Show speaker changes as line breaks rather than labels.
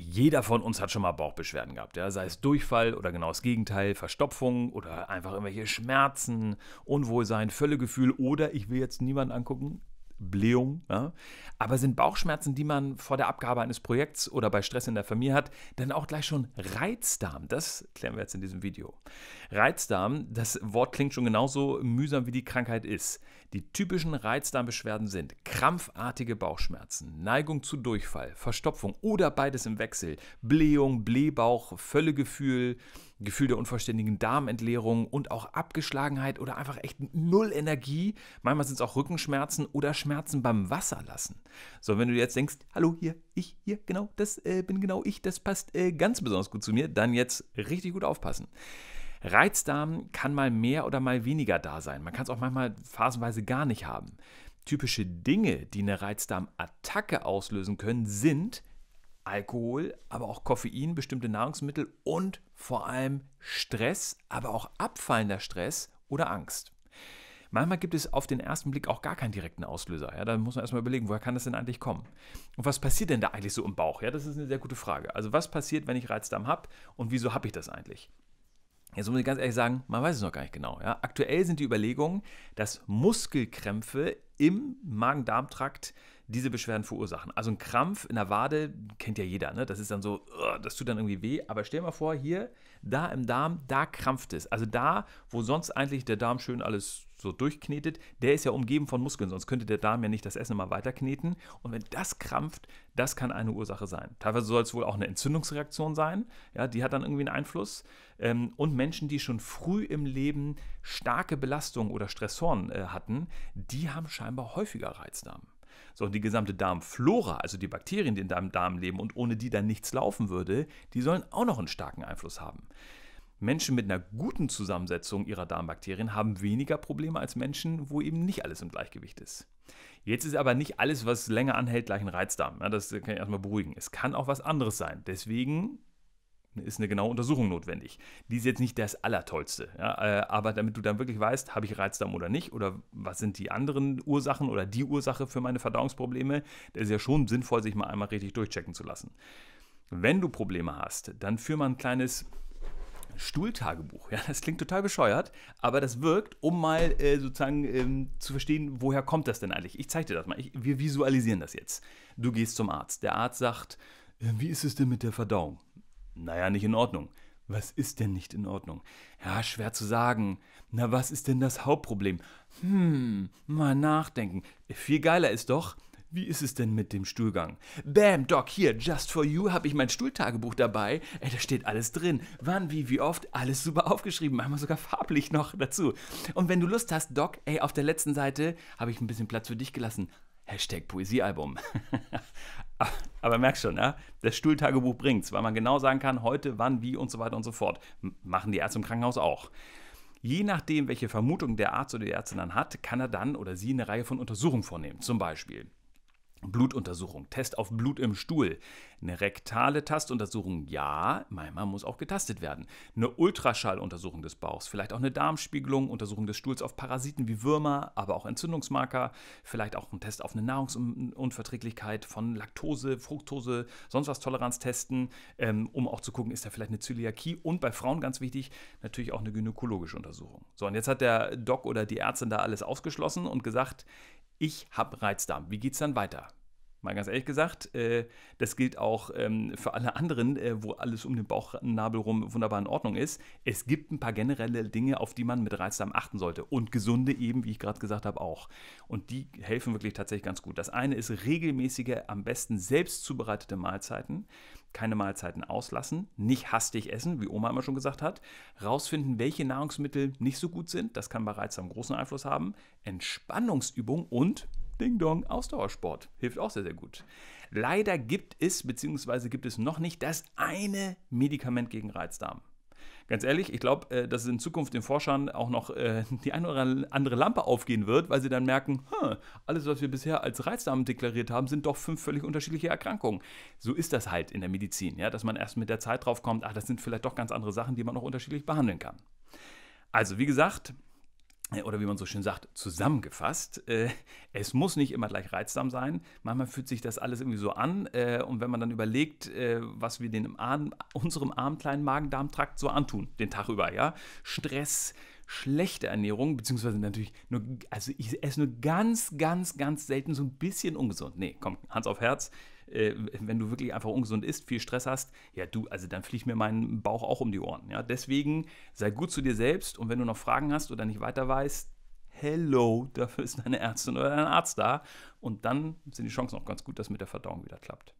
jeder von uns hat schon mal Bauchbeschwerden gehabt, ja? sei es Durchfall oder genau das Gegenteil, Verstopfung oder einfach irgendwelche Schmerzen, Unwohlsein, Völlegefühl oder ich will jetzt niemanden angucken, Blähung, ja? aber sind Bauchschmerzen, die man vor der Abgabe eines Projekts oder bei Stress in der Familie hat, dann auch gleich schon Reizdarm. Das klären wir jetzt in diesem Video. Reizdarm, das Wort klingt schon genauso mühsam wie die Krankheit ist. Die typischen Reizdarmbeschwerden sind krampfartige Bauchschmerzen, Neigung zu Durchfall, Verstopfung oder beides im Wechsel, Blähung, Blähbauch, Völlegefühl, Gefühl der unvollständigen Darmentleerung und auch Abgeschlagenheit oder einfach echt null Energie. Manchmal sind es auch Rückenschmerzen oder Schmerzen beim Wasserlassen. So, wenn du jetzt denkst, hallo, hier, ich, hier, genau, das äh, bin genau ich, das passt äh, ganz besonders gut zu mir, dann jetzt richtig gut aufpassen. Reizdarm kann mal mehr oder mal weniger da sein. Man kann es auch manchmal phasenweise gar nicht haben. Typische Dinge, die eine Reizdarmattacke auslösen können, sind Alkohol, aber auch Koffein, bestimmte Nahrungsmittel und vor allem Stress, aber auch abfallender Stress oder Angst. Manchmal gibt es auf den ersten Blick auch gar keinen direkten Auslöser. Ja, da muss man erstmal überlegen, woher kann das denn eigentlich kommen? Und was passiert denn da eigentlich so im Bauch? Ja, das ist eine sehr gute Frage. Also was passiert, wenn ich Reizdarm habe und wieso habe ich das eigentlich? Jetzt muss ich ganz ehrlich sagen, man weiß es noch gar nicht genau. Ja. Aktuell sind die Überlegungen, dass Muskelkrämpfe im Magen-Darm-Trakt diese Beschwerden verursachen. Also ein Krampf in der Wade kennt ja jeder, ne? Das ist dann so, oh, das tut dann irgendwie weh. Aber stell mal vor, hier, da im Darm, da krampft es. Also da, wo sonst eigentlich der Darm schön alles so durchknetet, der ist ja umgeben von Muskeln, sonst könnte der Darm ja nicht das Essen immer weiterkneten. Und wenn das krampft, das kann eine Ursache sein. Teilweise soll es wohl auch eine Entzündungsreaktion sein, ja, die hat dann irgendwie einen Einfluss. Ähm, und Menschen, die schon früh im Leben starke Belastungen oder Stressoren äh, hatten, die haben scheinbar häufiger Reizdarm. So, und die gesamte Darmflora, also die Bakterien, die in deinem Darm leben und ohne die dann nichts laufen würde, die sollen auch noch einen starken Einfluss haben. Menschen mit einer guten Zusammensetzung ihrer Darmbakterien haben weniger Probleme als Menschen, wo eben nicht alles im Gleichgewicht ist. Jetzt ist aber nicht alles, was länger anhält, gleich ein Reizdarm. das kann ich erstmal beruhigen. Es kann auch was anderes sein. Deswegen ist eine genaue Untersuchung notwendig. Die ist jetzt nicht das Allertollste. Äh, aber damit du dann wirklich weißt, habe ich Reizdarm oder nicht oder was sind die anderen Ursachen oder die Ursache für meine Verdauungsprobleme, das ist ja schon sinnvoll, sich mal einmal richtig durchchecken zu lassen. Wenn du Probleme hast, dann führ mal ein kleines Stuhltagebuch. Ja, das klingt total bescheuert, aber das wirkt, um mal äh, sozusagen ähm, zu verstehen, woher kommt das denn eigentlich. Ich zeige dir das mal. Ich, wir visualisieren das jetzt. Du gehst zum Arzt. Der Arzt sagt, äh, wie ist es denn mit der Verdauung? Naja, nicht in Ordnung. Was ist denn nicht in Ordnung? Ja, schwer zu sagen. Na, was ist denn das Hauptproblem? Hm, mal nachdenken. Äh, viel geiler ist doch, wie ist es denn mit dem Stuhlgang? Bam, Doc, hier, just for you, habe ich mein Stuhltagebuch dabei. Ey, da steht alles drin. Wann, wie, wie oft, alles super aufgeschrieben. Einmal sogar farblich noch dazu. Und wenn du Lust hast, Doc, ey, auf der letzten Seite habe ich ein bisschen Platz für dich gelassen. Hashtag Poesiealbum. Ah, aber merkst schon, ja? Ne? das Stuhltagebuch bringt's, weil man genau sagen kann, heute, wann, wie und so weiter und so fort. M machen die Ärzte im Krankenhaus auch. Je nachdem, welche Vermutung der Arzt oder die Ärztin dann hat, kann er dann oder sie eine Reihe von Untersuchungen vornehmen. Zum Beispiel Blutuntersuchung, Test auf Blut im Stuhl, eine rektale Tastuntersuchung, ja, manchmal muss auch getastet werden, eine Ultraschalluntersuchung des Bauchs, vielleicht auch eine Darmspiegelung, Untersuchung des Stuhls auf Parasiten wie Würmer, aber auch Entzündungsmarker, vielleicht auch ein Test auf eine Nahrungsunverträglichkeit von Laktose, Fructose, sonst was Toleranztesten, ähm, um auch zu gucken, ist da vielleicht eine Zöliakie und bei Frauen ganz wichtig, natürlich auch eine gynäkologische Untersuchung. So, und jetzt hat der Doc oder die Ärztin da alles ausgeschlossen und gesagt, ich habe Reizdarm. Wie geht es dann weiter? Mal ganz ehrlich gesagt, äh, das gilt auch ähm, für alle anderen, äh, wo alles um den Bauchnabel rum wunderbar in Ordnung ist. Es gibt ein paar generelle Dinge, auf die man mit Reizdarm achten sollte. Und gesunde eben, wie ich gerade gesagt habe, auch. Und die helfen wirklich tatsächlich ganz gut. Das eine ist regelmäßige, am besten selbst zubereitete Mahlzeiten keine Mahlzeiten auslassen, nicht hastig essen, wie Oma immer schon gesagt hat, rausfinden, welche Nahrungsmittel nicht so gut sind, das kann bei Reizdarm großen Einfluss haben, Entspannungsübung und Ding Dong Ausdauersport hilft auch sehr sehr gut. Leider gibt es bzw. gibt es noch nicht das eine Medikament gegen Reizdarm ganz ehrlich, ich glaube, äh, dass es in Zukunft den Forschern auch noch äh, die eine oder andere Lampe aufgehen wird, weil sie dann merken, hm, alles, was wir bisher als Reizdarm deklariert haben, sind doch fünf völlig unterschiedliche Erkrankungen. So ist das halt in der Medizin, ja, dass man erst mit der Zeit drauf kommt, ah, das sind vielleicht doch ganz andere Sachen, die man auch unterschiedlich behandeln kann. Also, wie gesagt, äh, oder wie man so schön sagt, zusammengefasst. Äh, es muss nicht immer gleich reizsam sein. Manchmal fühlt sich das alles irgendwie so an. Äh, und wenn man dann überlegt, was wir den Arm, unserem armen kleinen Magen-Darm-Trakt so antun, den Tag über, ja. Stress, schlechte Ernährung, beziehungsweise natürlich nur, also ich esse nur ganz, ganz, ganz selten so ein bisschen ungesund. Nee, komm, Hans auf Herz äh, wenn du wirklich einfach ungesund isst, viel Stress hast, ja du, also dann fliegt mir mein Bauch auch um die Ohren. Ja? Deswegen sei gut zu dir selbst und wenn du noch Fragen hast oder nicht weiter weißt, hello, dafür ist deine Ärztin oder dein Arzt da. Und dann sind die Chancen auch ganz gut, dass mit der Verdauung wieder klappt.